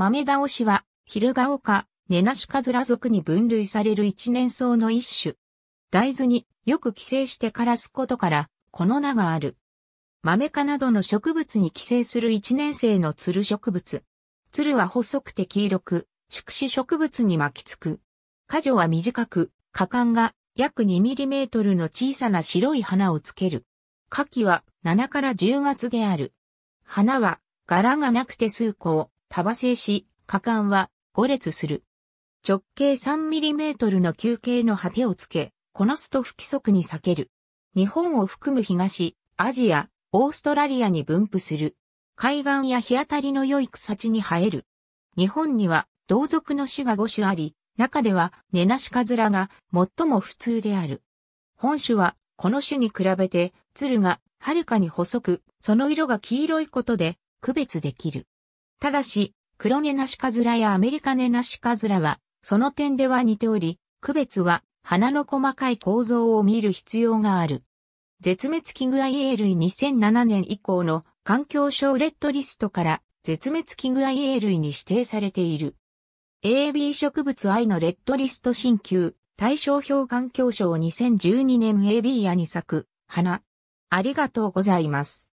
豆倒しは、ヒルガオなネナシカズラに分類される一年草の一種。大豆によく寄生して枯らすことから、この名がある。豆科などの植物に寄生する一年生のツル植物。ツルは細くて黄色く、宿主植物に巻きつく。花女は短く、果敢が約2トルの小さな白い花をつける。花期は7から10月である。花は柄がなくて数個。束性し、果敢は5列する。直径 3mm の球形の果てをつけ、こなすと不規則に裂ける。日本を含む東、アジア、オーストラリアに分布する。海岸や日当たりの良い草地に生える。日本には同族の種が5種あり、中ではネナシカズラが最も普通である。本種はこの種に比べて、鶴がはるかに細く、その色が黄色いことで区別できる。ただし、黒ネナシカズラやアメリカネナシカズラは、その点では似ており、区別は、花の細かい構造を見る必要がある。絶滅危惧 IA 類2007年以降の環境省レッドリストから絶滅危惧 IA 類に指定されている。AB 植物愛のレッドリスト新旧対象表環境省2012年 AB や咲作、花。ありがとうございます。